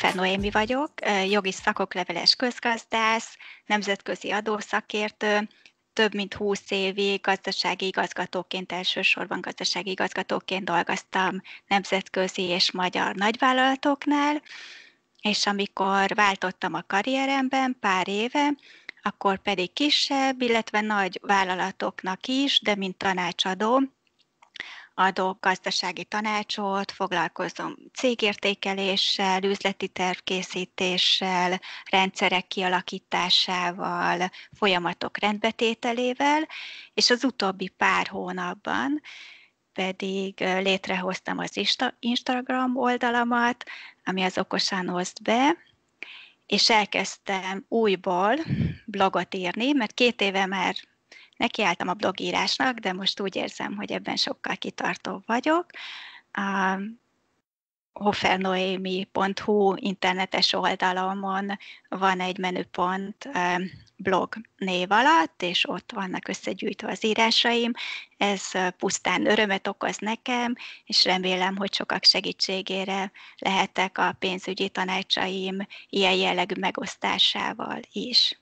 Hofer Noémi vagyok, jogi szakokleveles közgazdász, nemzetközi adószakértő, több mint 20 évig gazdasági igazgatóként, elsősorban gazdasági igazgatóként dolgoztam nemzetközi és magyar nagyvállalatoknál, és amikor váltottam a karrieremben pár éve, akkor pedig kisebb, illetve nagy vállalatoknak is, de mint tanácsadó adok gazdasági tanácsot, foglalkozom cégértékeléssel, üzleti tervkészítéssel, rendszerek kialakításával, folyamatok rendbetételével, és az utóbbi pár hónapban pedig létrehoztam az Insta- Instagram oldalamat, ami az okosan hozt be, és elkezdtem újból blogot írni, mert két éve már Nekiálltam a blogírásnak, de most úgy érzem, hogy ebben sokkal kitartóbb vagyok. A hofernoemi.hu internetes oldalomon van egy menüpont blog név alatt, és ott vannak összegyűjtve az írásaim. Ez pusztán örömet okoz nekem, és remélem, hogy sokak segítségére lehetek a pénzügyi tanácsaim ilyen jellegű megosztásával is.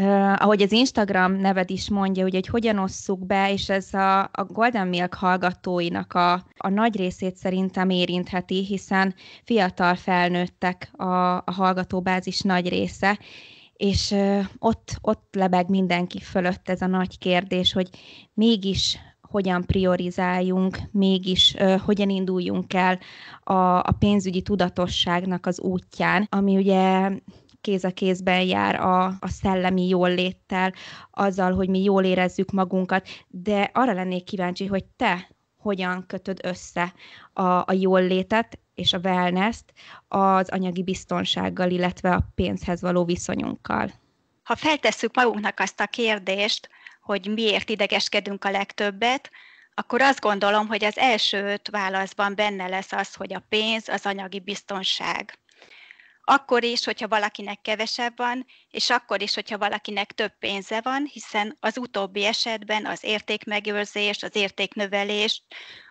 Uh, ahogy az Instagram neved is mondja, ugye, hogy hogyan osszuk be, és ez a, a Golden Milk hallgatóinak a, a nagy részét szerintem érintheti, hiszen fiatal felnőttek a, a hallgatóbázis nagy része, és uh, ott, ott lebeg mindenki fölött ez a nagy kérdés, hogy mégis hogyan priorizáljunk, mégis uh, hogyan induljunk el a, a pénzügyi tudatosságnak az útján, ami ugye kéz a kézben jár a, a szellemi jól léttel, azzal, hogy mi jól érezzük magunkat, de arra lennék kíváncsi, hogy te hogyan kötöd össze a, a jól létet és a wellness az anyagi biztonsággal, illetve a pénzhez való viszonyunkkal. Ha feltesszük magunknak azt a kérdést, hogy miért idegeskedünk a legtöbbet, akkor azt gondolom, hogy az első öt válaszban benne lesz az, hogy a pénz, az anyagi biztonság akkor is, hogyha valakinek kevesebb van, és akkor is, hogyha valakinek több pénze van, hiszen az utóbbi esetben az értékmegőrzés, az értéknövelés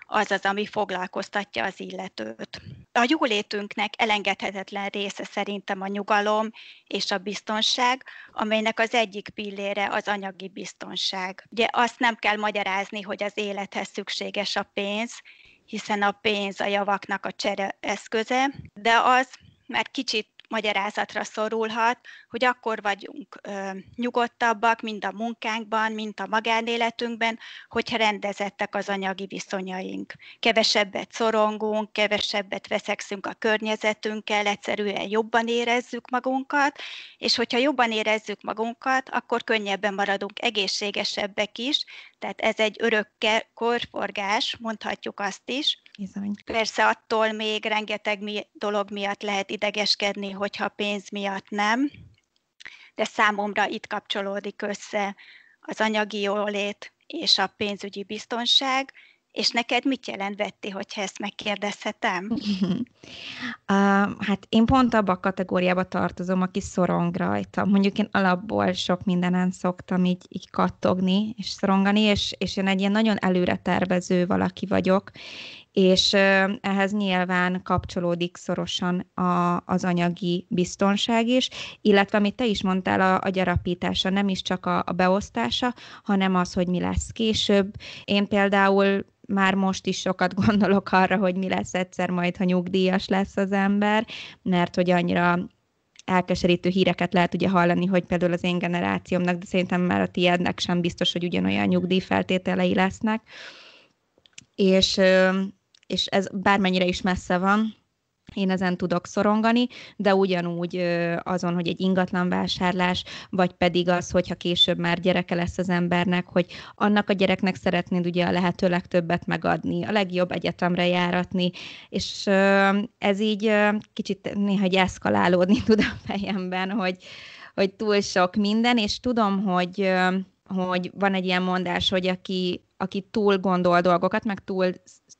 az az, ami foglalkoztatja az illetőt. A jólétünknek elengedhetetlen része szerintem a nyugalom és a biztonság, amelynek az egyik pillére az anyagi biztonság. Ugye azt nem kell magyarázni, hogy az élethez szükséges a pénz, hiszen a pénz a javaknak a csere eszköze, de az, mert kicsit magyarázatra szorulhat, hogy akkor vagyunk ö, nyugodtabbak, mind a munkánkban, mind a magánéletünkben, hogyha rendezettek az anyagi viszonyaink. Kevesebbet szorongunk, kevesebbet veszekszünk a környezetünkkel, egyszerűen jobban érezzük magunkat, és hogyha jobban érezzük magunkat, akkor könnyebben maradunk egészségesebbek is, tehát ez egy örökkel korforgás, mondhatjuk azt is, Bizony. Persze attól még rengeteg mi, dolog miatt lehet idegeskedni, hogyha pénz miatt nem, de számomra itt kapcsolódik össze az anyagi jólét és a pénzügyi biztonság, és neked mit jelent, Vetti, hogyha ezt megkérdezhetem? uh, hát én pont abba a kategóriába tartozom, aki szorong rajta. Mondjuk én alapból sok mindenen szoktam így, így kattogni és szorongani, és, és én egy ilyen nagyon előre tervező valaki vagyok, és ehhez nyilván kapcsolódik szorosan a, az anyagi biztonság is, illetve amit te is mondtál, a, a gyarapítása nem is csak a, a beosztása, hanem az, hogy mi lesz később. Én például már most is sokat gondolok arra, hogy mi lesz egyszer majd, ha nyugdíjas lesz az ember, mert hogy annyira elkeserítő híreket lehet ugye hallani, hogy például az én generációmnak, de szerintem már a tiédnek sem biztos, hogy ugyanolyan nyugdíjfeltételei lesznek. És és ez bármennyire is messze van, én ezen tudok szorongani, de ugyanúgy azon, hogy egy ingatlan vásárlás, vagy pedig az, hogyha később már gyereke lesz az embernek, hogy annak a gyereknek szeretnéd ugye a lehető legtöbbet megadni, a legjobb egyetemre járatni, és ez így kicsit néha egy eszkalálódni tud a fejemben, hogy, hogy túl sok minden, és tudom, hogy hogy van egy ilyen mondás, hogy aki, aki túl gondol dolgokat, meg túl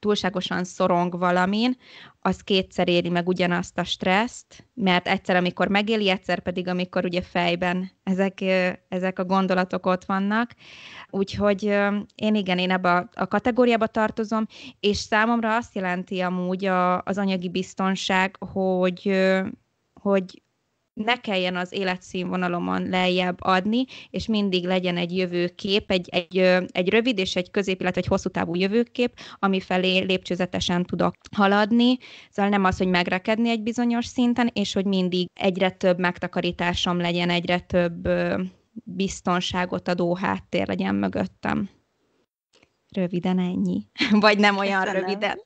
túlságosan szorong valamin, az kétszer éri meg ugyanazt a stresszt, mert egyszer, amikor megéli, egyszer pedig, amikor ugye fejben ezek, ezek a gondolatok ott vannak. Úgyhogy én igen, én ebbe a, a kategóriába tartozom, és számomra azt jelenti amúgy a, az anyagi biztonság, hogy, hogy ne kelljen az életszínvonalomon lejjebb adni, és mindig legyen egy jövőkép, egy, egy, egy rövid és egy közép, illetve egy hosszú távú jövőkép, ami felé lépcsőzetesen tudok haladni. Szóval nem az, hogy megrekedni egy bizonyos szinten, és hogy mindig egyre több megtakarításom legyen, egyre több biztonságot adó háttér legyen mögöttem. Röviden ennyi. Vagy nem olyan Köszönöm. röviden.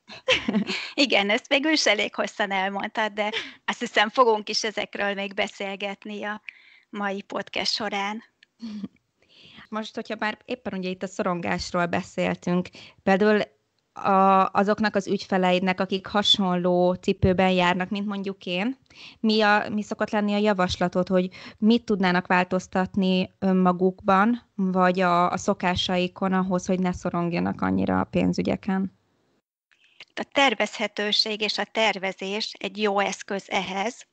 Igen, ezt végül is elég hosszan elmondtad, de azt hiszem fogunk is ezekről még beszélgetni a mai podcast során. Most, hogyha már éppen ugye itt a szorongásról beszéltünk, például a, azoknak az ügyfeleidnek, akik hasonló cipőben járnak, mint mondjuk én, mi, a, mi szokott lenni a javaslatot, hogy mit tudnának változtatni önmagukban, vagy a, a szokásaikon ahhoz, hogy ne szorongjanak annyira a pénzügyeken? A tervezhetőség és a tervezés egy jó eszköz ehhez.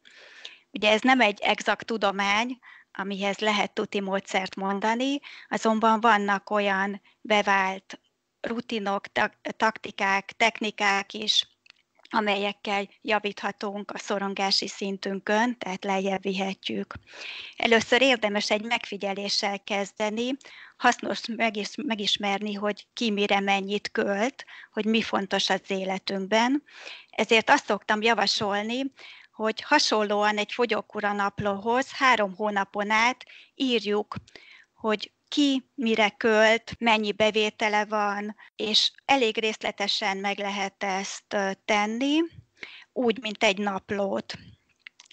Ugye ez nem egy exakt tudomány, amihez lehet tuti módszert mondani, azonban vannak olyan bevált rutinok, taktikák, technikák is, amelyekkel javíthatunk a szorongási szintünkön, tehát lejjebb vihetjük. Először érdemes egy megfigyeléssel kezdeni, hasznos megis, megismerni, hogy ki mire mennyit költ, hogy mi fontos az életünkben. Ezért azt szoktam javasolni, hogy hasonlóan egy fogyókura naplóhoz három hónapon át írjuk, hogy ki mire költ, mennyi bevétele van, és elég részletesen meg lehet ezt tenni, úgy, mint egy naplót.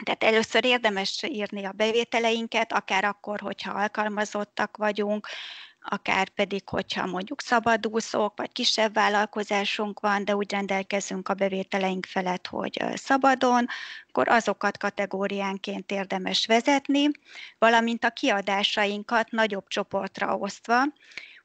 Tehát először érdemes írni a bevételeinket, akár akkor, hogyha alkalmazottak vagyunk, akár pedig, hogyha mondjuk szabadúszók, vagy kisebb vállalkozásunk van, de úgy rendelkezünk a bevételeink felett, hogy szabadon, akkor azokat kategóriánként érdemes vezetni, valamint a kiadásainkat nagyobb csoportra osztva,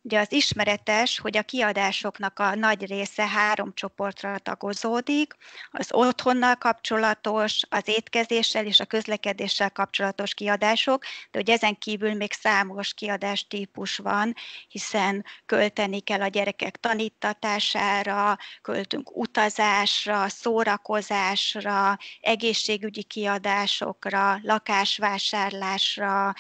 Ugye az ismeretes, hogy a kiadásoknak a nagy része három csoportra tagozódik, az otthonnal kapcsolatos, az étkezéssel és a közlekedéssel kapcsolatos kiadások, de hogy ezen kívül még számos kiadás típus van, hiszen költeni kell a gyerekek tanítatására, költünk utazásra, szórakozásra, egészségügyi kiadásokra, lakásvásárlásra,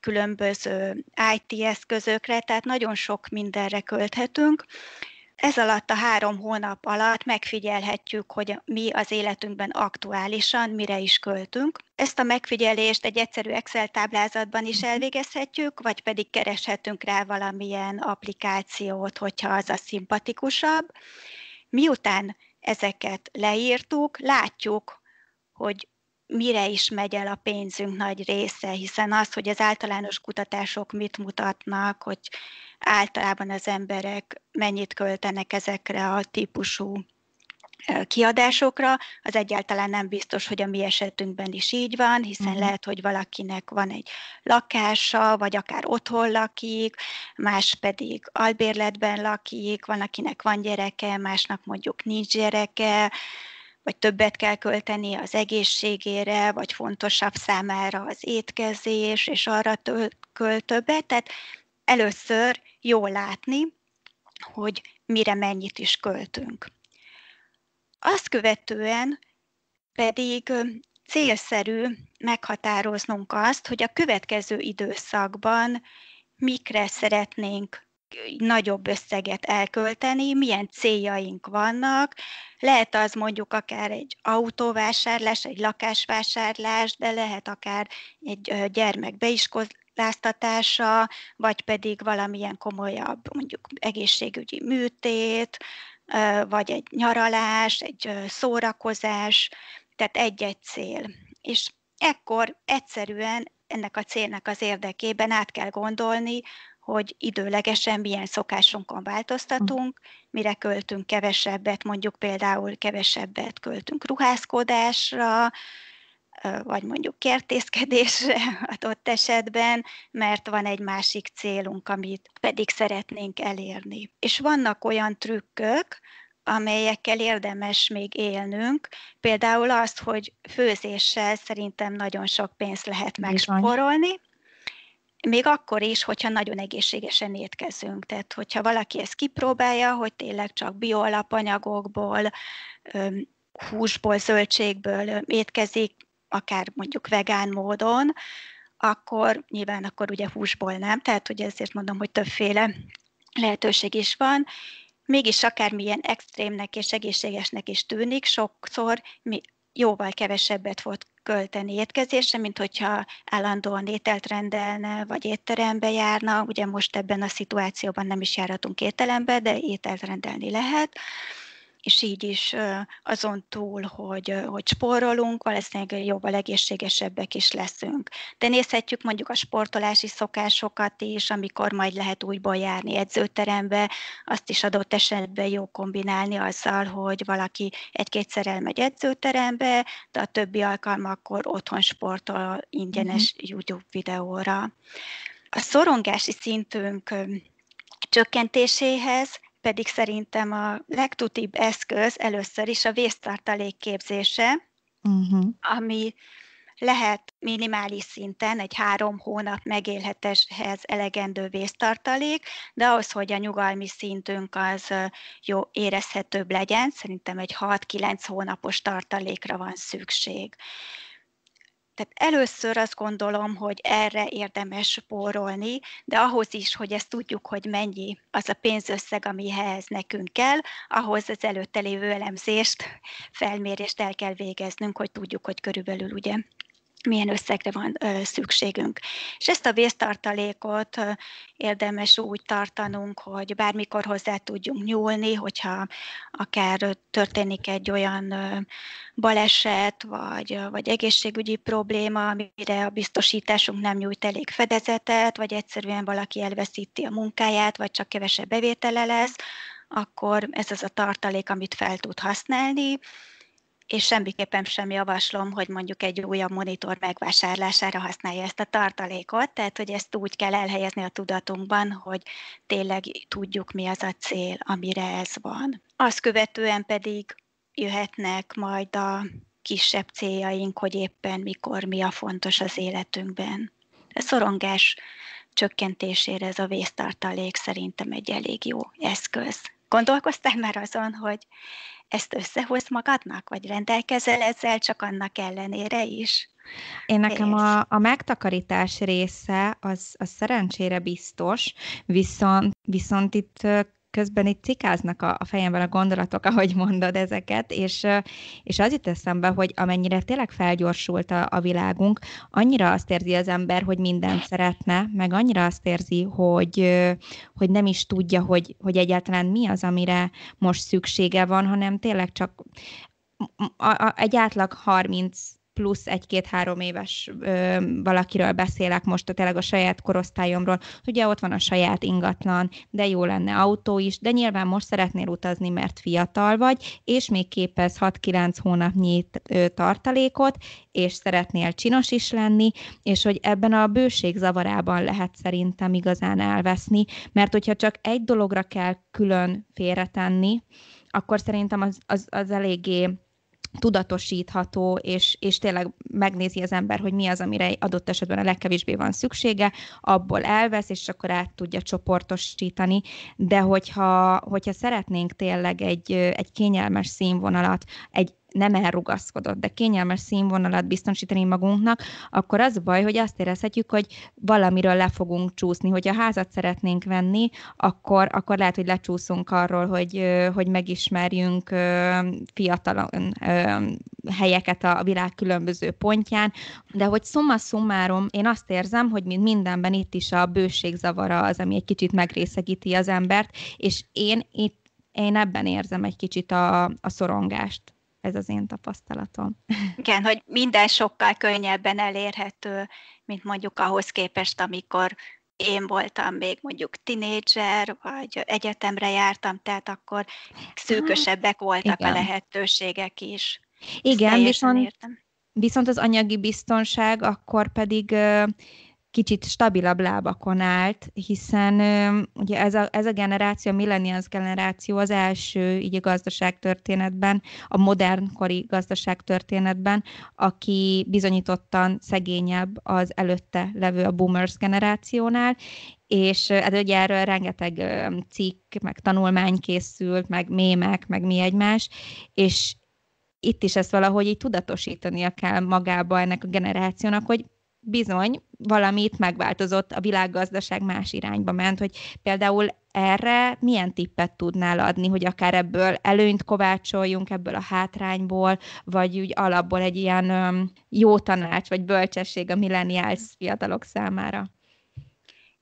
különböző IT eszközökre, tehát nagyon sok mindenre költhetünk. Ez alatt a három hónap alatt megfigyelhetjük, hogy mi az életünkben aktuálisan, mire is költünk. Ezt a megfigyelést egy egyszerű Excel táblázatban is mhm. elvégezhetjük, vagy pedig kereshetünk rá valamilyen applikációt, hogyha az a szimpatikusabb. Miután ezeket leírtuk, látjuk, hogy mire is megy el a pénzünk nagy része, hiszen az, hogy az általános kutatások mit mutatnak, hogy általában az emberek mennyit költenek ezekre a típusú kiadásokra, az egyáltalán nem biztos, hogy a mi esetünkben is így van, hiszen uh-huh. lehet, hogy valakinek van egy lakása, vagy akár otthon lakik, más pedig albérletben lakik, van akinek van gyereke, másnak mondjuk nincs gyereke, vagy többet kell költeni az egészségére, vagy fontosabb számára az étkezés, és arra költ többet. Tehát először jól látni, hogy mire mennyit is költünk. Azt követően pedig célszerű meghatároznunk azt, hogy a következő időszakban mikre szeretnénk nagyobb összeget elkölteni, milyen céljaink vannak. Lehet az mondjuk akár egy autóvásárlás, egy lakásvásárlás, de lehet akár egy gyermek beiskoláztatása, vagy pedig valamilyen komolyabb, mondjuk egészségügyi műtét, vagy egy nyaralás, egy szórakozás, tehát egy-egy cél. És ekkor egyszerűen ennek a célnak az érdekében át kell gondolni, hogy időlegesen milyen szokásunkon változtatunk, hm. mire költünk kevesebbet, mondjuk például kevesebbet költünk ruházkodásra, vagy mondjuk kertészkedésre adott esetben, mert van egy másik célunk, amit pedig szeretnénk elérni. És vannak olyan trükkök, amelyekkel érdemes még élnünk. Például azt, hogy főzéssel szerintem nagyon sok pénzt lehet megsporolni, még akkor is, hogyha nagyon egészségesen étkezünk. Tehát, hogyha valaki ezt kipróbálja, hogy tényleg csak bioalapanyagokból, húsból, zöldségből étkezik, akár mondjuk vegán módon, akkor nyilván akkor ugye húsból nem, tehát ugye ezért mondom, hogy többféle lehetőség is van, mégis akármilyen extrémnek és egészségesnek is tűnik, sokszor mi jóval kevesebbet volt költeni étkezésre, mint hogyha állandóan ételt rendelne, vagy étterembe járna. Ugye most ebben a szituációban nem is járhatunk étterembe, de ételt rendelni lehet és így is azon túl, hogy, hogy sporolunk, valószínűleg jóval egészségesebbek is leszünk. De nézhetjük mondjuk a sportolási szokásokat is, amikor majd lehet újból járni edzőterembe, azt is adott esetben jó kombinálni azzal, hogy valaki egy-kétszer elmegy edzőterembe, de a többi alkalmakkor otthon sportol ingyenes mm-hmm. YouTube videóra. A szorongási szintünk csökkentéséhez pedig szerintem a legtutibb eszköz először is a vésztartalék képzése, uh-huh. ami lehet minimális szinten egy három hónap megélhetéshez elegendő vésztartalék, de ahhoz, hogy a nyugalmi szintünk az jó érezhetőbb legyen, szerintem egy 6-9 hónapos tartalékra van szükség. Tehát először azt gondolom, hogy erre érdemes spórolni, de ahhoz is, hogy ezt tudjuk, hogy mennyi az a pénzösszeg, amihez nekünk kell, ahhoz az előtte lévő elemzést, felmérést el kell végeznünk, hogy tudjuk, hogy körülbelül ugye milyen összegre van ö, szükségünk. És ezt a vésztartalékot ö, érdemes úgy tartanunk, hogy bármikor hozzá tudjunk nyúlni, hogyha akár történik egy olyan ö, baleset, vagy, vagy egészségügyi probléma, amire a biztosításunk nem nyújt elég fedezetet, vagy egyszerűen valaki elveszíti a munkáját, vagy csak kevesebb bevétele lesz, akkor ez az a tartalék, amit fel tud használni és semmiképpen sem javaslom, hogy mondjuk egy újabb monitor megvásárlására használja ezt a tartalékot, tehát hogy ezt úgy kell elhelyezni a tudatunkban, hogy tényleg tudjuk, mi az a cél, amire ez van. Azt követően pedig jöhetnek majd a kisebb céljaink, hogy éppen mikor mi a fontos az életünkben. A szorongás csökkentésére ez a vésztartalék szerintem egy elég jó eszköz. Gondolkoztál már azon, hogy ezt összehoz magadnak, vagy rendelkezel ezzel csak annak ellenére is? Én nekem a, a megtakarítás része az, az szerencsére biztos, viszont, viszont itt közben itt cikáznak a, a fejemben a gondolatok, ahogy mondod ezeket, és, és az jut eszembe, hogy amennyire tényleg felgyorsult a, a világunk, annyira azt érzi az ember, hogy mindent szeretne, meg annyira azt érzi, hogy, hogy nem is tudja, hogy, hogy egyáltalán mi az, amire most szüksége van, hanem tényleg csak a, a, egy átlag 30 plusz egy-két-három éves ö, valakiről beszélek most, a tényleg a saját korosztályomról, ugye ott van a saját ingatlan, de jó lenne autó is, de nyilván most szeretnél utazni, mert fiatal vagy, és még képez 6-9 hónapnyi tartalékot, és szeretnél csinos is lenni, és hogy ebben a bőség zavarában lehet szerintem igazán elveszni, mert hogyha csak egy dologra kell külön félretenni, akkor szerintem az, az, az eléggé tudatosítható, és, és tényleg megnézi az ember, hogy mi az, amire adott esetben a legkevésbé van szüksége, abból elvesz, és akkor át tudja csoportosítani, de hogyha, hogyha szeretnénk tényleg egy, egy kényelmes színvonalat, egy nem elrugaszkodott, de kényelmes színvonalat biztosítani magunknak, akkor az baj, hogy azt érezhetjük, hogy valamiről le fogunk csúszni. Hogyha házat szeretnénk venni, akkor, akkor lehet, hogy lecsúszunk arról, hogy, hogy megismerjünk fiatalon helyeket a világ különböző pontján, de hogy szumma szumárom, én azt érzem, hogy mint mindenben itt is a bőség zavara az, ami egy kicsit megrészegíti az embert, és én itt én ebben érzem egy kicsit a, a szorongást. Ez az én tapasztalatom. Igen, hogy minden sokkal könnyebben elérhető, mint mondjuk ahhoz képest, amikor én voltam még mondjuk tinédzser, vagy egyetemre jártam, tehát akkor szűkösebbek hát, voltak Igen. a lehetőségek is. Igen, viszont, értem. viszont az anyagi biztonság akkor pedig kicsit stabilabb lábakon állt, hiszen ugye ez a, ez a generáció, a millennials generáció az első így a gazdaságtörténetben, a modernkori gazdaságtörténetben, aki bizonyítottan szegényebb az előtte levő a boomers generációnál, és ez hát ugye erről rengeteg cikk, meg tanulmány készült, meg mémek, meg mi egymás, és itt is ezt valahogy így tudatosítania kell magába ennek a generációnak, hogy bizony valamit megváltozott, a világgazdaság más irányba ment, hogy például erre milyen tippet tudnál adni, hogy akár ebből előnyt kovácsoljunk, ebből a hátrányból, vagy úgy alapból egy ilyen öm, jó tanács, vagy bölcsesség a millenials fiatalok számára?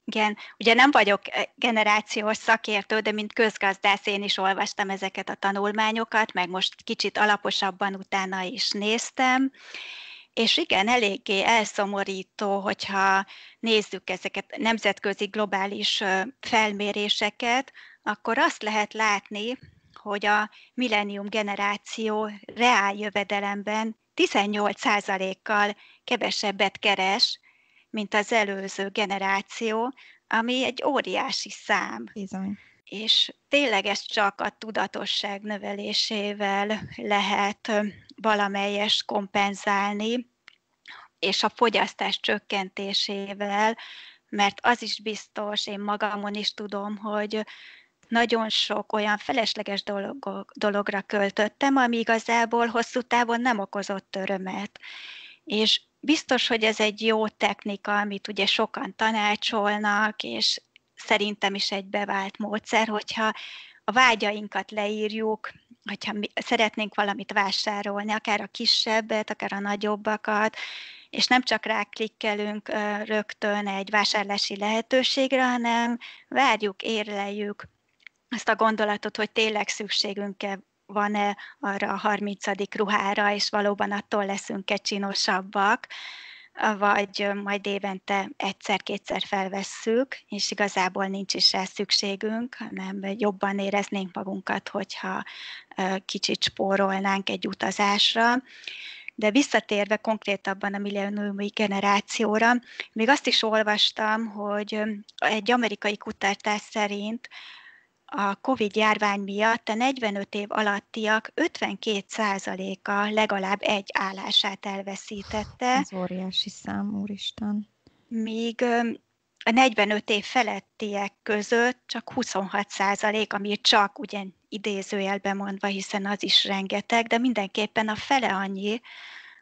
Igen, ugye nem vagyok eh, generációs szakértő, de mint közgazdász én is olvastam ezeket a tanulmányokat, meg most kicsit alaposabban utána is néztem, és igen, eléggé elszomorító, hogyha nézzük ezeket nemzetközi globális felméréseket, akkor azt lehet látni, hogy a millennium generáció reál jövedelemben 18%-kal kevesebbet keres, mint az előző generáció, ami egy óriási szám. Bizony és tényleg ez csak a tudatosság növelésével lehet valamelyes kompenzálni, és a fogyasztás csökkentésével, mert az is biztos, én magamon is tudom, hogy nagyon sok olyan felesleges dolog, dologra költöttem, ami igazából hosszú távon nem okozott örömet. És biztos, hogy ez egy jó technika, amit ugye sokan tanácsolnak, és szerintem is egy bevált módszer, hogyha a vágyainkat leírjuk, hogyha mi szeretnénk valamit vásárolni, akár a kisebbet, akár a nagyobbakat, és nem csak ráklikkelünk rögtön egy vásárlási lehetőségre, hanem várjuk, érleljük azt a gondolatot, hogy tényleg szükségünk-e van-e arra a 30. ruhára, és valóban attól leszünk-e csinosabbak vagy majd évente egyszer-kétszer felvesszük, és igazából nincs is rá szükségünk, hanem jobban éreznénk magunkat, hogyha kicsit spórolnánk egy utazásra. De visszatérve konkrétabban a millenniumi generációra, még azt is olvastam, hogy egy amerikai kutatás szerint a COVID-járvány miatt a 45 év alattiak 52%-a legalább egy állását elveszítette. Ez óriási szám, úristen. Míg a 45 év felettiek között csak 26 százalék, ami csak ugye idézőjelben mondva, hiszen az is rengeteg, de mindenképpen a fele annyi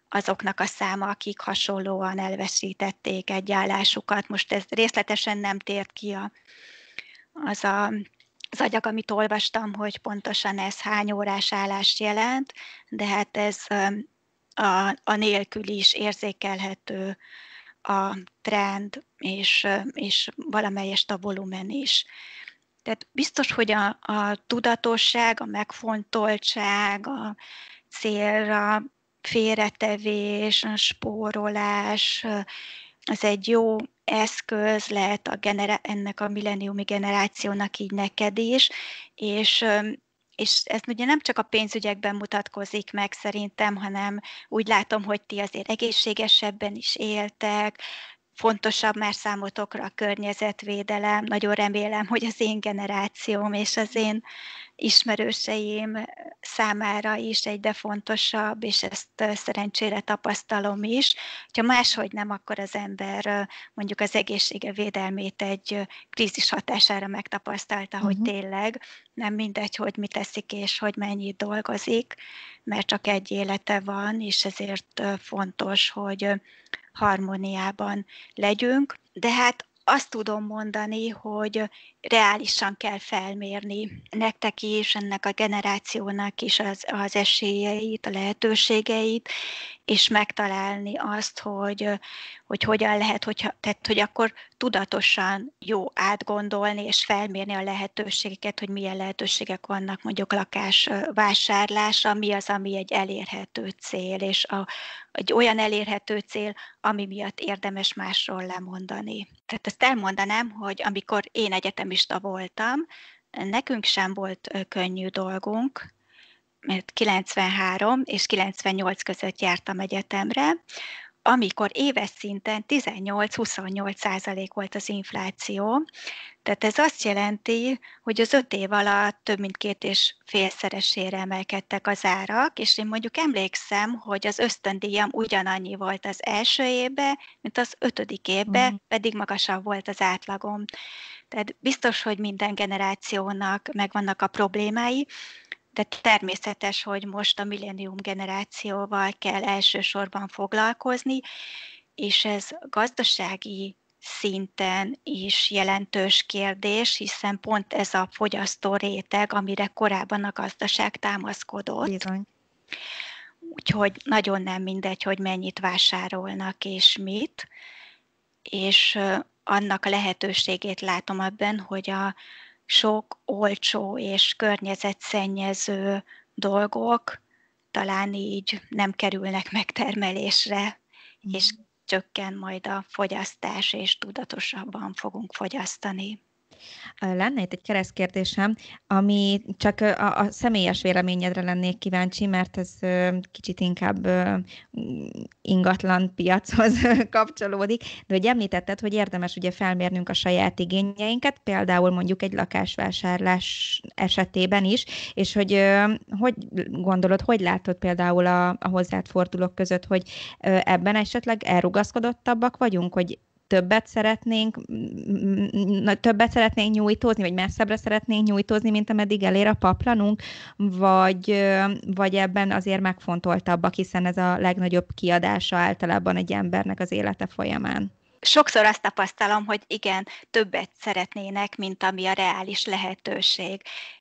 azoknak a száma, akik hasonlóan elveszítették egy állásukat. Most ez részletesen nem tért ki a, az a az agyag, amit olvastam, hogy pontosan ez hány órás állást jelent, de hát ez a, a nélkül is érzékelhető a trend, és, és valamelyest a volumen is. Tehát biztos, hogy a, a tudatosság, a megfontoltság, a célra félretevés, a spórolás, az egy jó eszköz lehet a genera- ennek a milleniumi generációnak így neked is, és és ez ugye nem csak a pénzügyekben mutatkozik meg szerintem, hanem úgy látom, hogy ti azért egészségesebben is éltek, fontosabb már számotokra a környezetvédelem. Nagyon remélem, hogy az én generációm és az én ismerőseim számára is egyre fontosabb, és ezt szerencsére tapasztalom is. Ha máshogy nem, akkor az ember mondjuk az egészsége védelmét egy krízis hatására megtapasztalta, uh-huh. hogy tényleg nem mindegy, hogy mit teszik és hogy mennyit dolgozik, mert csak egy élete van, és ezért fontos, hogy harmóniában legyünk. De hát azt tudom mondani, hogy reálisan kell felmérni nektek is, ennek a generációnak is az, az esélyeit, a lehetőségeit, és megtalálni azt, hogy, hogy hogyan lehet, hogyha, tehát hogy akkor tudatosan jó átgondolni és felmérni a lehetőségeket, hogy milyen lehetőségek vannak mondjuk lakásvásárlásra, mi az, ami egy elérhető cél, és a, egy olyan elérhető cél, ami miatt érdemes másról lemondani. Tehát ezt elmondanám, hogy amikor én egyetemi aktivista voltam, nekünk sem volt könnyű dolgunk, mert 93 és 98 között jártam egyetemre, amikor éves szinten 18-28 százalék volt az infláció. Tehát ez azt jelenti, hogy az öt év alatt több mint két és félszeresére emelkedtek az árak, és én mondjuk emlékszem, hogy az ösztöndíjam ugyanannyi volt az első évben, mint az ötödik évben, mm. pedig magasabb volt az átlagom. Tehát biztos, hogy minden generációnak megvannak a problémái, de természetes, hogy most a millennium generációval kell elsősorban foglalkozni, és ez gazdasági szinten is jelentős kérdés, hiszen pont ez a fogyasztó réteg, amire korábban a gazdaság támaszkodott. Bizony. Úgyhogy nagyon nem mindegy, hogy mennyit vásárolnak és mit. És annak a lehetőségét látom ebben, hogy a sok olcsó és környezetszennyező dolgok talán így nem kerülnek megtermelésre, mm. és csökken majd a fogyasztás, és tudatosabban fogunk fogyasztani. Lenne itt egy keresztkérdésem, ami csak a, a személyes véleményedre lennék kíváncsi, mert ez kicsit inkább ingatlan piachoz kapcsolódik, de hogy említetted, hogy érdemes ugye felmérnünk a saját igényeinket, például mondjuk egy lakásvásárlás esetében is, és hogy hogy gondolod, hogy látod például a, a hozzád fordulók között, hogy ebben esetleg elrugaszkodottabbak vagyunk, hogy többet szeretnénk, többet szeretnénk nyújtózni, vagy messzebbre szeretnénk nyújtózni, mint ameddig elér a paplanunk, vagy, vagy ebben azért megfontoltabbak, hiszen ez a legnagyobb kiadása általában egy embernek az élete folyamán sokszor azt tapasztalom, hogy igen, többet szeretnének, mint ami a reális lehetőség.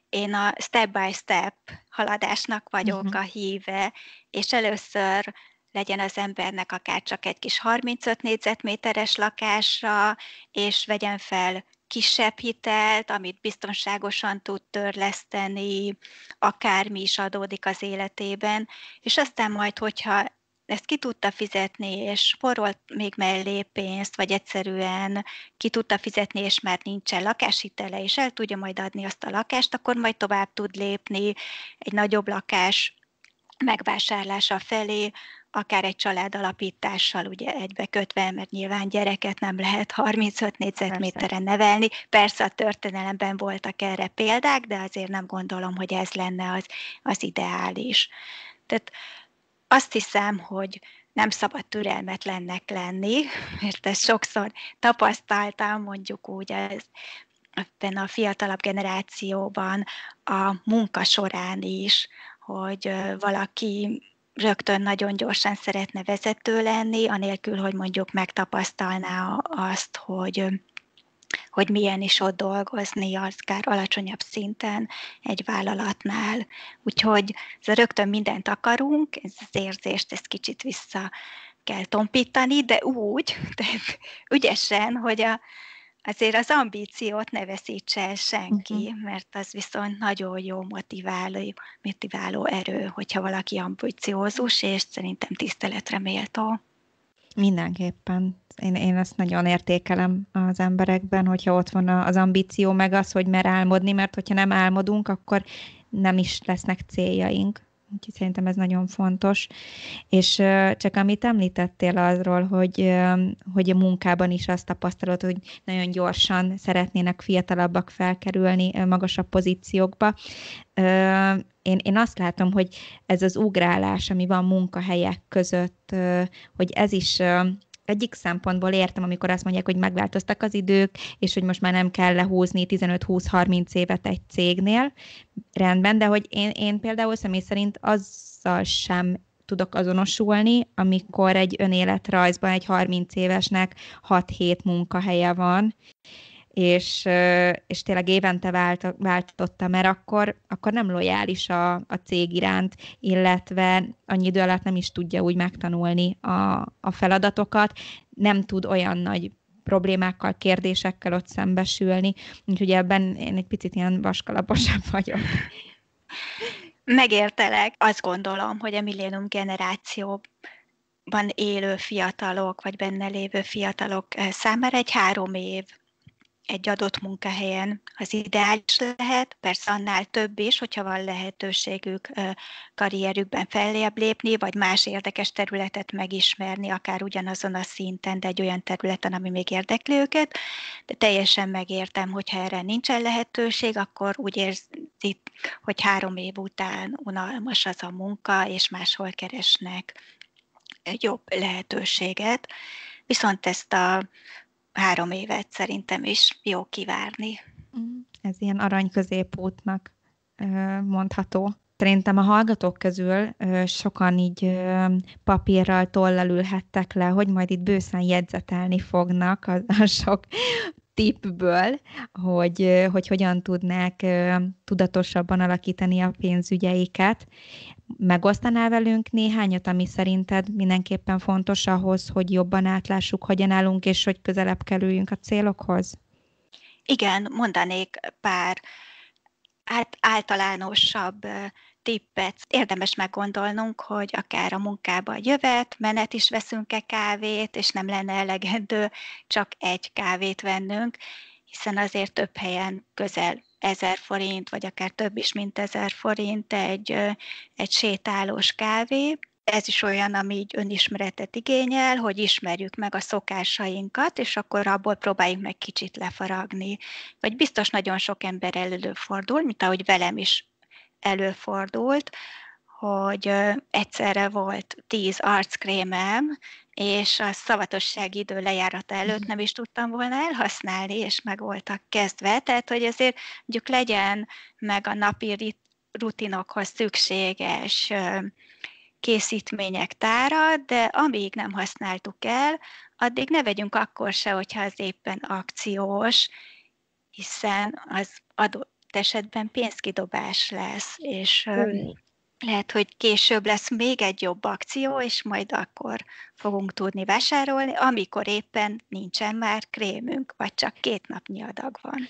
Én a step-by-step step haladásnak vagyok uh-huh. a híve, és először legyen az embernek akár csak egy kis 35 négyzetméteres lakásra, és vegyen fel kisebb hitelt, amit biztonságosan tud törleszteni, akármi is adódik az életében, és aztán majd, hogyha ezt ki tudta fizetni, és sporolt még mellé pénzt, vagy egyszerűen ki tudta fizetni, és már nincsen lakáshitele, és el tudja majd adni azt a lakást, akkor majd tovább tud lépni egy nagyobb lakás megvásárlása felé, akár egy alapítással ugye egybe kötve, mert nyilván gyereket nem lehet 35 négyzetméteren nevelni. Persze a történelemben voltak erre példák, de azért nem gondolom, hogy ez lenne az, az ideális. Tehát azt hiszem, hogy nem szabad türelmetlennek lenni, mert ezt sokszor tapasztaltam, mondjuk úgy, ez, a fiatalabb generációban a munka során is, hogy valaki rögtön nagyon gyorsan szeretne vezető lenni, anélkül, hogy mondjuk megtapasztalná azt, hogy hogy milyen is ott dolgozni, az kár alacsonyabb szinten egy vállalatnál. Úgyhogy ez rögtön mindent akarunk, ez az érzést, ezt kicsit vissza kell tompítani, de úgy, de ügyesen, hogy a, azért az ambíciót ne veszítse el senki, uh-huh. mert az viszont nagyon jó motiváló, motiváló erő, hogyha valaki ambíciózus, és szerintem tiszteletre méltó. Mindenképpen. Én, én ezt nagyon értékelem az emberekben, hogyha ott van az ambíció, meg az, hogy mer álmodni, mert hogyha nem álmodunk, akkor nem is lesznek céljaink. Úgyhogy szerintem ez nagyon fontos. És csak amit említettél azról, hogy, hogy a munkában is azt tapasztalod, hogy nagyon gyorsan szeretnének fiatalabbak felkerülni magasabb pozíciókba. Én, én azt látom, hogy ez az ugrálás, ami van munkahelyek között, hogy ez is egyik szempontból értem, amikor azt mondják, hogy megváltoztak az idők, és hogy most már nem kell lehúzni 15-20-30 évet egy cégnél, rendben, de hogy én, én például személy szerint azzal sem tudok azonosulni, amikor egy önéletrajzban egy 30 évesnek 6-7 munkahelye van, és, és tényleg évente vált, váltotta, mert akkor, akkor nem lojális a, a cég iránt, illetve annyi idő alatt nem is tudja úgy megtanulni a, a feladatokat, nem tud olyan nagy problémákkal, kérdésekkel ott szembesülni, úgyhogy ebben én egy picit ilyen vaskalaposabb vagyok. Megértelek. Azt gondolom, hogy a millénum generáció élő fiatalok, vagy benne lévő fiatalok számára egy három év egy adott munkahelyen az ideális lehet, persze annál több is, hogyha van lehetőségük karrierükben feljebb lépni, vagy más érdekes területet megismerni, akár ugyanazon a szinten, de egy olyan területen, ami még érdekli őket. De teljesen megértem, hogyha erre nincsen lehetőség, akkor úgy érzik, hogy három év után unalmas az a munka, és máshol keresnek jobb lehetőséget. Viszont ezt a három évet szerintem is jó kivárni. Mm, ez ilyen arany középútnak mondható. Szerintem a hallgatók közül sokan így papírral tollal ülhettek le, hogy majd itt bőszen jegyzetelni fognak a, a sok tippből, hogy, hogy hogyan tudnák tudatosabban alakítani a pénzügyeiket megosztanál velünk néhányat, ami szerinted mindenképpen fontos ahhoz, hogy jobban átlássuk, hogyan állunk, és hogy közelebb kerüljünk a célokhoz? Igen, mondanék pár általánosabb tippet. Érdemes meggondolnunk, hogy akár a munkába jövet, menet is veszünk-e kávét, és nem lenne elegendő csak egy kávét vennünk, hiszen azért több helyen közel ezer forint, vagy akár több is, mint ezer forint egy, egy sétálós kávé, ez is olyan, ami így önismeretet igényel, hogy ismerjük meg a szokásainkat, és akkor abból próbáljuk meg kicsit lefaragni. Vagy biztos nagyon sok ember előfordul, mint ahogy velem is előfordult, hogy egyszerre volt tíz arckrémem, és a szavatosság idő lejárata előtt mm-hmm. nem is tudtam volna elhasználni, és meg voltak kezdve. Tehát, hogy azért mondjuk legyen meg a napi rutinokhoz szükséges készítmények tára, de amíg nem használtuk el, addig ne vegyünk akkor se, hogyha az éppen akciós, hiszen az adott esetben pénzkidobás lesz, és lehet, hogy később lesz még egy jobb akció, és majd akkor fogunk tudni vásárolni, amikor éppen nincsen már krémünk, vagy csak két napnyi adag van.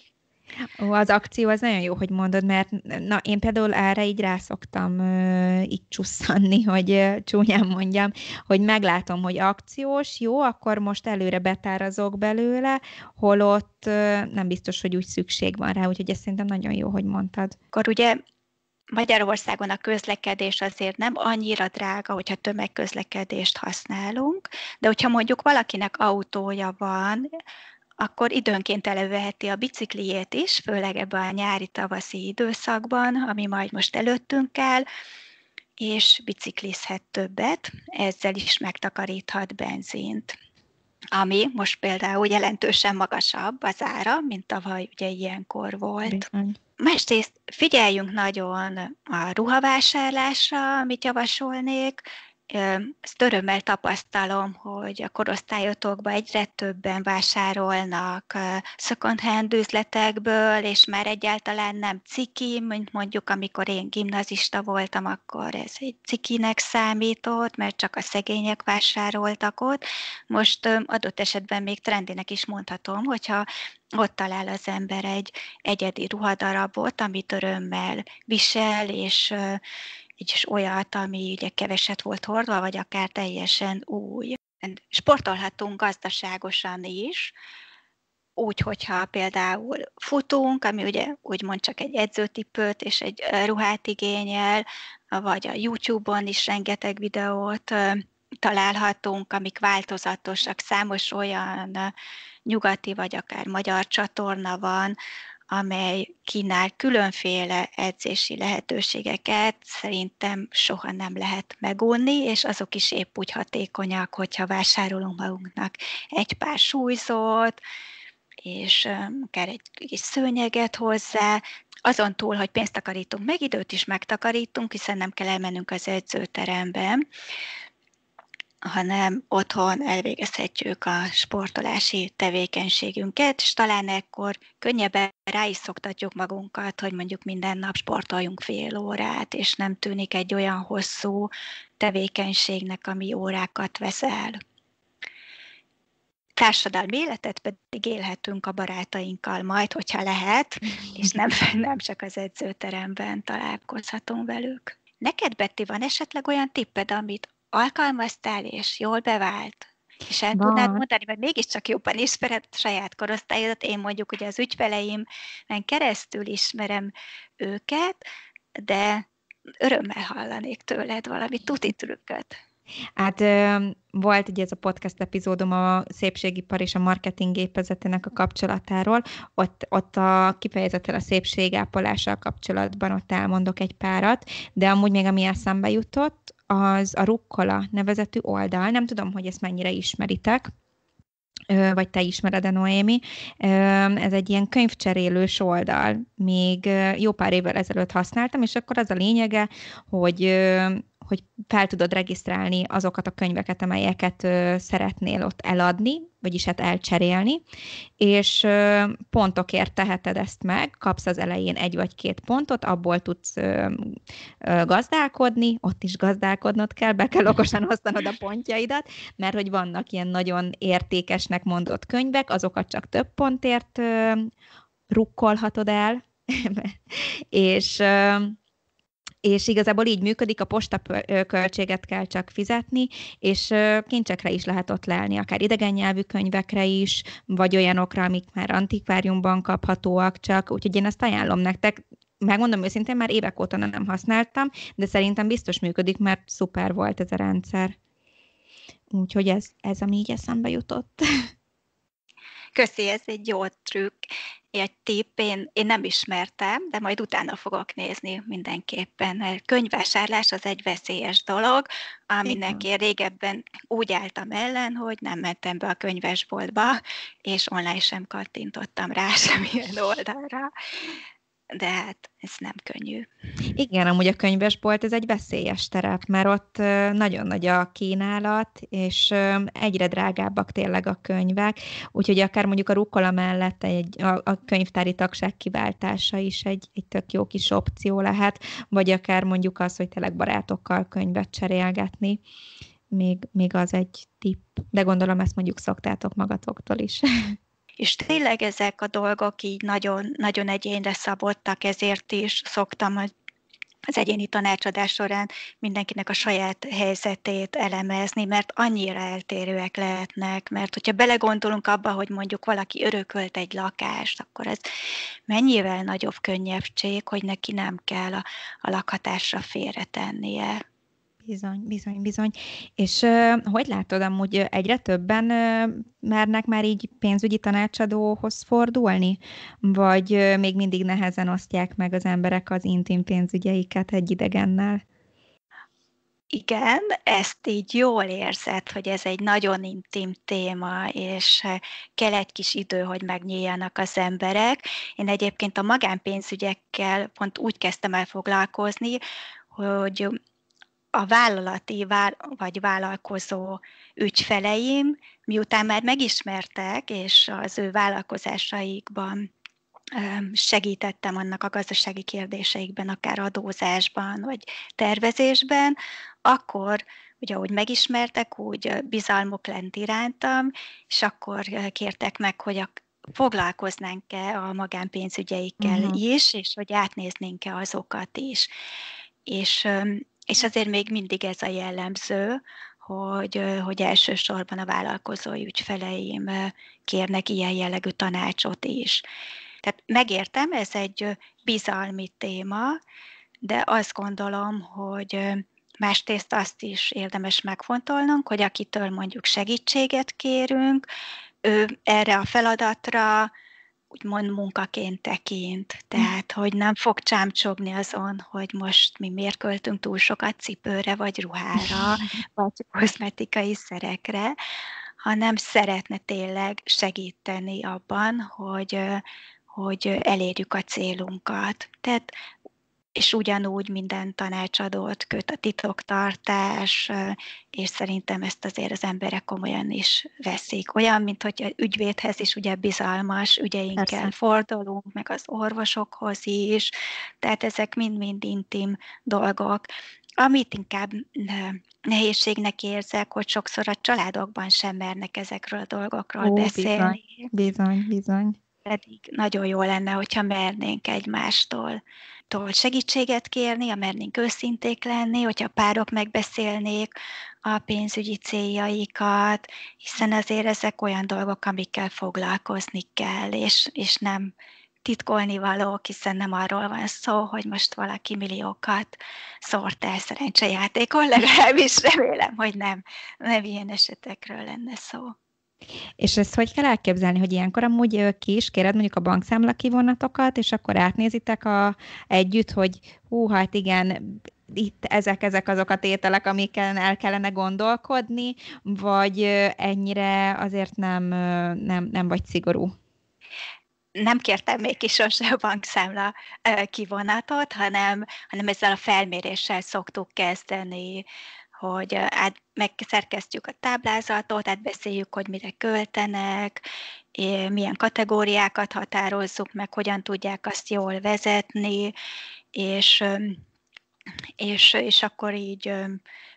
Ó, az akció az nagyon jó, hogy mondod, mert na, én például erre így rászoktam ö, így csusszanni, hogy ö, csúnyán mondjam, hogy meglátom, hogy akciós, jó, akkor most előre betárazok belőle, holott ö, nem biztos, hogy úgy szükség van rá, úgyhogy ezt szerintem nagyon jó, hogy mondtad. Akkor ugye Magyarországon a közlekedés azért nem annyira drága, hogyha tömegközlekedést használunk, de hogyha mondjuk valakinek autója van, akkor időnként előveheti a bicikliét is, főleg ebben a nyári-tavaszi időszakban, ami majd most előttünk áll, és biciklizhet többet, ezzel is megtakaríthat benzint ami most például jelentősen magasabb az ára, mint tavaly ugye ilyenkor volt. Bizony. Másrészt figyeljünk nagyon a ruhavásárlásra, amit javasolnék, ezt örömmel tapasztalom, hogy a korosztályotokban egyre többen vásárolnak second hand üzletekből, és már egyáltalán nem ciki, mint mondjuk amikor én gimnazista voltam, akkor ez egy cikinek számított, mert csak a szegények vásároltak ott. Most adott esetben még trendinek is mondhatom, hogyha ott talál az ember egy egyedi ruhadarabot, amit örömmel visel, és is olyat, ami ugye keveset volt hordva, vagy akár teljesen új. Sportolhatunk gazdaságosan is, úgy, hogyha például futunk, ami ugye úgymond csak egy edzőtipőt és egy ruhát igényel, vagy a YouTube-on is rengeteg videót találhatunk, amik változatosak. Számos olyan nyugati vagy akár magyar csatorna van, amely kínál különféle edzési lehetőségeket, szerintem soha nem lehet megunni, és azok is épp úgy hatékonyak, hogyha vásárolunk magunknak egy pár súlyzót, és akár egy kis szőnyeget hozzá, azon túl, hogy pénzt takarítunk, meg időt is megtakarítunk, hiszen nem kell elmennünk az edzőterembe hanem otthon elvégezhetjük a sportolási tevékenységünket, és talán ekkor könnyebben rá is szoktatjuk magunkat, hogy mondjuk minden nap sportoljunk fél órát, és nem tűnik egy olyan hosszú tevékenységnek, ami órákat vesz el. Társadalmi életet pedig élhetünk a barátainkkal majd, hogyha lehet, és nem, nem csak az edzőteremben találkozhatunk velük. Neked, Betty, van esetleg olyan tipped, amit alkalmaztál, és jól bevált? És el Van. tudnád mondani, mert mégiscsak jobban ismered saját korosztályodat, én mondjuk ugye az mert keresztül ismerem őket, de örömmel hallanék tőled valami tuti trükköt. Hát volt ugye ez a podcast epizódom a szépségipar és a marketing gépezetének a kapcsolatáról, ott, ott a kifejezetten a szépségápolással kapcsolatban ott elmondok egy párat, de amúgy még ami eszembe jutott, az a Rukkola nevezetű oldal, nem tudom, hogy ezt mennyire ismeritek, vagy te ismered a Noémi, ez egy ilyen könyvcserélős oldal. Még jó pár évvel ezelőtt használtam, és akkor az a lényege, hogy hogy fel tudod regisztrálni azokat a könyveket, amelyeket ö, szeretnél ott eladni, vagyis hát elcserélni, és ö, pontokért teheted ezt meg, kapsz az elején egy vagy két pontot, abból tudsz ö, ö, gazdálkodni, ott is gazdálkodnod kell, be kell okosan hoztanod a pontjaidat, mert hogy vannak ilyen nagyon értékesnek mondott könyvek, azokat csak több pontért ö, rukkolhatod el, és... Ö, és igazából így működik, a posta költséget kell csak fizetni, és kincsekre is lehet ott lelni, akár idegen nyelvű könyvekre is, vagy olyanokra, amik már antikváriumban kaphatóak csak, úgyhogy én ezt ajánlom nektek, megmondom őszintén, már évek óta nem használtam, de szerintem biztos működik, mert szuper volt ez a rendszer. Úgyhogy ez, ez ami így eszembe jutott. Köszi, ez egy jó trükk, egy tipp, én, én nem ismertem, de majd utána fogok nézni mindenképpen, mert könyvvásárlás az egy veszélyes dolog, aminek én régebben úgy álltam ellen, hogy nem mentem be a könyvesboltba, és online sem kattintottam rá semmilyen oldalra de hát ez nem könnyű. Igen, amúgy a könyvesbolt ez egy veszélyes terep, mert ott nagyon nagy a kínálat, és egyre drágábbak tényleg a könyvek, úgyhogy akár mondjuk a rukola mellett egy, a, a könyvtári tagság kiváltása is egy, egy tök jó kis opció lehet, vagy akár mondjuk az, hogy tényleg barátokkal könyvet cserélgetni, még, még az egy tipp, de gondolom ezt mondjuk szoktátok magatoktól is. És tényleg ezek a dolgok így nagyon, nagyon egyénre szabottak, ezért is szoktam az egyéni tanácsadás során mindenkinek a saját helyzetét elemezni, mert annyira eltérőek lehetnek, mert hogyha belegondolunk abba, hogy mondjuk valaki örökölt egy lakást, akkor ez mennyivel nagyobb könnyebbség, hogy neki nem kell a, a lakhatásra félretennie. Bizony, bizony, bizony. És hogy látod, amúgy egyre többen mernek már így pénzügyi tanácsadóhoz fordulni? Vagy még mindig nehezen osztják meg az emberek az intim pénzügyeiket egy idegennel? Igen, ezt így jól érzed, hogy ez egy nagyon intim téma, és kell egy kis idő, hogy megnyíljanak az emberek. Én egyébként a magánpénzügyekkel pont úgy kezdtem el foglalkozni, hogy a vállalati vagy vállalkozó ügyfeleim, miután már megismertek, és az ő vállalkozásaikban segítettem annak a gazdasági kérdéseikben, akár adózásban, vagy tervezésben, akkor ugye ahogy megismertek, úgy bizalmuk lent irántam, és akkor kértek meg, hogy a, foglalkoznánk-e a magánpénzügyeikkel uh-huh. is, és hogy átnéznénk-e azokat is. És és azért még mindig ez a jellemző, hogy, hogy elsősorban a vállalkozói ügyfeleim kérnek ilyen jellegű tanácsot is. Tehát megértem, ez egy bizalmi téma, de azt gondolom, hogy másrészt azt is érdemes megfontolnunk, hogy akitől mondjuk segítséget kérünk, ő erre a feladatra úgymond munkaként tekint, hm. tehát hogy nem fog csámcsogni azon, hogy most mi miért költünk túl sokat cipőre, vagy ruhára, vagy kozmetikai szerekre, hanem szeretne tényleg segíteni abban, hogy, hogy elérjük a célunkat. Tehát és ugyanúgy minden tanácsadót köt a titoktartás, és szerintem ezt azért az emberek komolyan is veszik. Olyan, mint hogy a ügyvédhez is ugye bizalmas ügyeinkkel Persze. fordulunk, meg az orvosokhoz is, tehát ezek mind-mind intim dolgok. Amit inkább nehézségnek érzek, hogy sokszor a családokban sem mernek ezekről a dolgokról Ó, beszélni. Bizony, bizony, bizony pedig nagyon jó lenne, hogyha mernénk egymástól tól segítséget kérni, ha mernénk őszinték lenni, hogyha párok megbeszélnék a pénzügyi céljaikat, hiszen azért ezek olyan dolgok, amikkel foglalkozni kell, és, és nem titkolni való, hiszen nem arról van szó, hogy most valaki milliókat szórt el szerencsejátékon, legalábbis remélem, hogy nem, nem ilyen esetekről lenne szó. És ezt hogy kell elképzelni, hogy ilyenkor amúgy ki is kéred mondjuk a bankszámla kivonatokat, és akkor átnézitek a, együtt, hogy hú, hát igen, itt ezek, ezek azok a tételek, amiken el kellene gondolkodni, vagy ennyire azért nem, nem, nem vagy szigorú? nem kértem még ki sose bankszámla kivonatot, hanem, hanem ezzel a felméréssel szoktuk kezdeni, hogy át, megszerkesztjük a táblázatot, átbeszéljük, hogy mire költenek, milyen kategóriákat határozzuk meg, hogyan tudják azt jól vezetni, és, és, és akkor így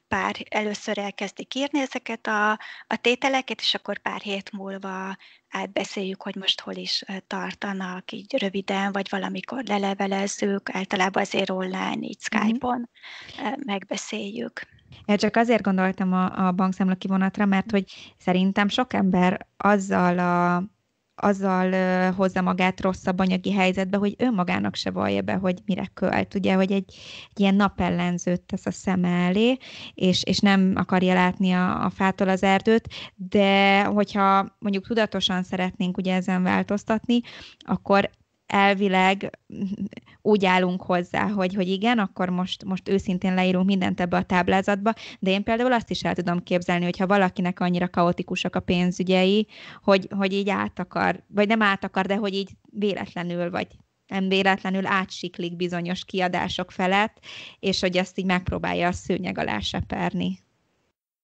pár először elkezdik írni ezeket a, a tételeket, és akkor pár hét múlva átbeszéljük, hogy most hol is tartanak, így röviden, vagy valamikor lelevelezzük, általában azért online, így mhm. Skype-on mm-hmm. megbeszéljük. Én csak azért gondoltam a, a bankszámla kivonatra, mert hogy szerintem sok ember azzal a azzal hozza magát rosszabb anyagi helyzetbe, hogy önmagának se vallja be, hogy mire költ. Ugye, hogy egy, egy ilyen napellenzőt tesz a szem elé, és, és nem akarja látni a, a fától az erdőt, de hogyha mondjuk tudatosan szeretnénk ugye ezen változtatni, akkor elvileg úgy állunk hozzá, hogy, hogy igen, akkor most, most őszintén leírunk mindent ebbe a táblázatba, de én például azt is el tudom képzelni, hogyha valakinek annyira kaotikusak a pénzügyei, hogy, hogy így át akar, vagy nem át akar, de hogy így véletlenül, vagy nem véletlenül átsiklik bizonyos kiadások felett, és hogy ezt így megpróbálja a szőnyeg alá seperni.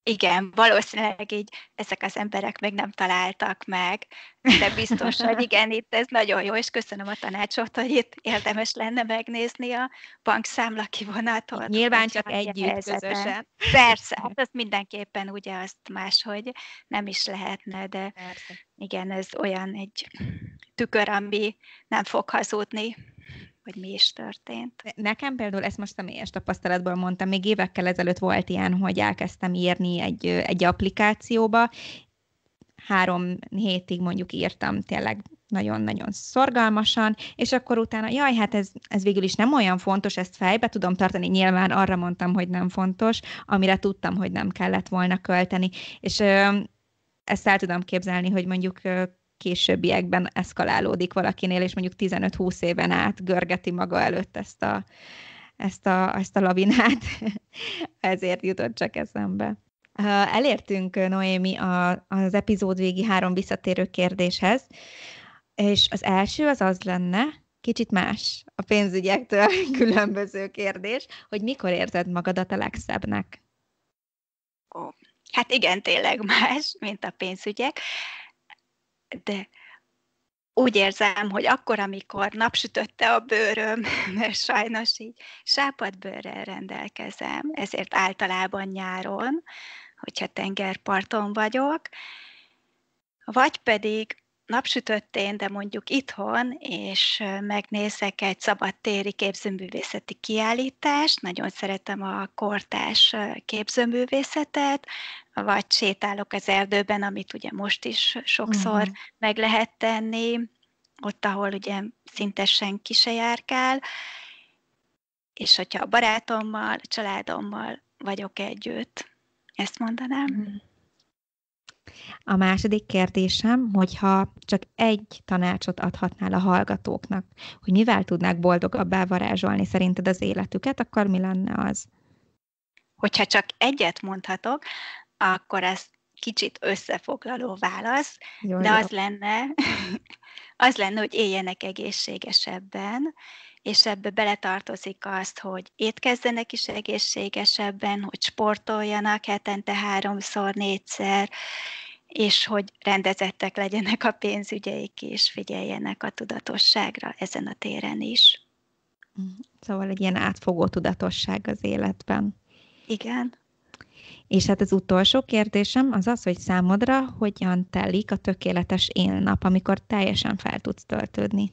Igen, valószínűleg így ezek az emberek még nem találtak meg, de biztos, hogy igen, itt ez nagyon jó, és köszönöm a tanácsot, hogy itt érdemes lenne megnézni a bankszámla kivonatot. Nyilván csak együtt helyzeten. közösen. Persze, hát azt mindenképpen ugye azt máshogy nem is lehetne, de Persze. igen, ez olyan egy tükör, ami nem fog hazudni hogy mi is történt. Nekem például ezt most személyes tapasztalatból mondtam, még évekkel ezelőtt volt ilyen, hogy elkezdtem írni egy, egy applikációba, három hétig mondjuk írtam tényleg nagyon-nagyon szorgalmasan, és akkor utána, jaj, hát ez, ez végül is nem olyan fontos, ezt fejbe tudom tartani, nyilván arra mondtam, hogy nem fontos, amire tudtam, hogy nem kellett volna költeni, és ö, ezt el tudom képzelni, hogy mondjuk későbbiekben eszkalálódik valakinél, és mondjuk 15-20 éven át görgeti maga előtt ezt a, ezt a, ezt a lavinát. Ezért jutott csak eszembe. Elértünk, Noémi, a, az epizód végi három visszatérő kérdéshez, és az első az az lenne, kicsit más a pénzügyektől különböző kérdés, hogy mikor érzed magadat a legszebbnek? hát igen, tényleg más, mint a pénzügyek de úgy érzem, hogy akkor, amikor napsütötte a bőröm, mert sajnos így sápadbőrrel rendelkezem, ezért általában nyáron, hogyha tengerparton vagyok, vagy pedig napsütöttén, de mondjuk itthon, és megnézek egy szabadtéri képzőművészeti kiállítást, nagyon szeretem a kortás képzőművészetet, vagy sétálok az erdőben, amit ugye most is sokszor uh-huh. meg lehet tenni, ott, ahol ugye szinte senki se járkál, és hogyha a barátommal, a családommal vagyok együtt, ezt mondanám. Mhm. A második kérdésem, hogyha csak egy tanácsot adhatnál a hallgatóknak, hogy mivel tudnák boldogabbá varázsolni szerinted az életüket, akkor mi lenne az? Hogyha csak egyet mondhatok, akkor az kicsit összefoglaló válasz, jó, de jó. az lenne, az lenne, hogy éljenek egészségesebben, és ebbe beletartozik azt, hogy étkezzenek is egészségesebben, hogy sportoljanak hetente háromszor, négyszer, és hogy rendezettek legyenek a pénzügyeik, és figyeljenek a tudatosságra ezen a téren is. Mm-hmm. Szóval egy ilyen átfogó tudatosság az életben. Igen. És hát az utolsó kérdésem az az, hogy számodra hogyan telik a tökéletes élnap, amikor teljesen fel tudsz töltődni?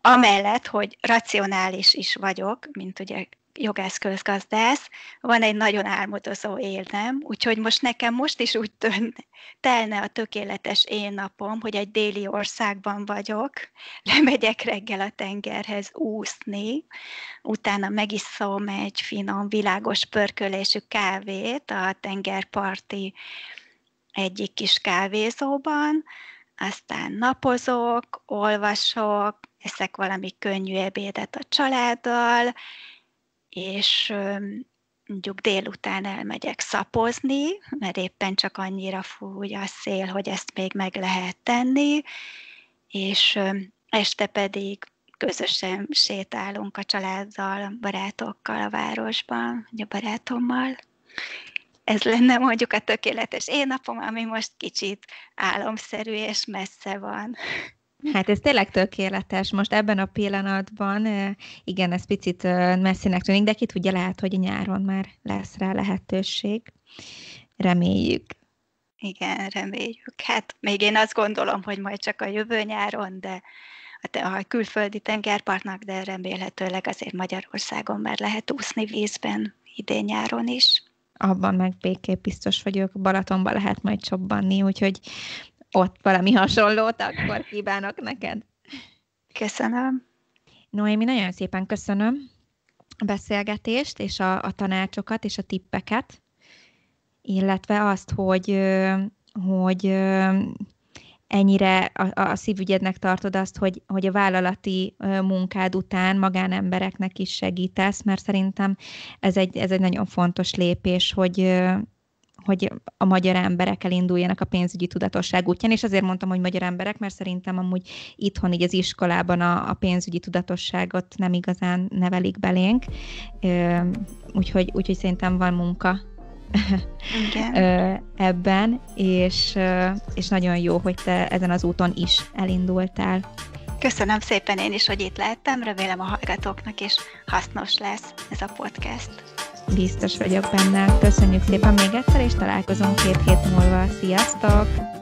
Amellett, hogy racionális is vagyok, mint ugye jogászközgazdász, van egy nagyon álmodozó élnem, úgyhogy most nekem most is úgy tön, telne a tökéletes én napom, hogy egy déli országban vagyok, lemegyek reggel a tengerhez úszni, utána megiszom egy finom, világos pörkölésű kávét a tengerparti egyik kis kávézóban, aztán napozok, olvasok, eszek valami könnyű ebédet a családdal, és mondjuk délután elmegyek szapozni, mert éppen csak annyira fúj a szél, hogy ezt még meg lehet tenni, és este pedig közösen sétálunk a családdal, barátokkal a városban, a barátommal. Ez lenne mondjuk a tökéletes én napom, ami most kicsit álomszerű és messze van. Hát ez tényleg tökéletes. Most ebben a pillanatban, igen, ez picit messzinek tűnik, de ki tudja, lehet, hogy nyáron már lesz rá lehetőség. Reméljük. Igen, reméljük. Hát még én azt gondolom, hogy majd csak a jövő nyáron, de a külföldi tengerpartnak, de remélhetőleg azért Magyarországon már lehet úszni vízben idén nyáron is abban meg béképp biztos vagyok, Balatonban lehet majd csobbanni, úgyhogy ott valami hasonlót, akkor kívánok neked. Köszönöm. Noémi, nagyon szépen köszönöm a beszélgetést, és a, a tanácsokat, és a tippeket, illetve azt, hogy, hogy ennyire a, a szívügyednek tartod azt, hogy, hogy a vállalati munkád után magánembereknek is segítesz, mert szerintem ez egy, ez egy nagyon fontos lépés, hogy hogy a magyar emberek elinduljanak a pénzügyi tudatosság útján, és azért mondtam, hogy magyar emberek, mert szerintem amúgy itthon így az iskolában a, a pénzügyi tudatosságot nem igazán nevelik belénk, úgyhogy, úgyhogy szerintem van munka Igen. ebben, és, és nagyon jó, hogy te ezen az úton is elindultál. Köszönöm szépen én is, hogy itt lehettem, remélem a hallgatóknak is hasznos lesz ez a podcast biztos vagyok benne. Köszönjük szépen még egyszer, és találkozunk két hét múlva. Sziasztok!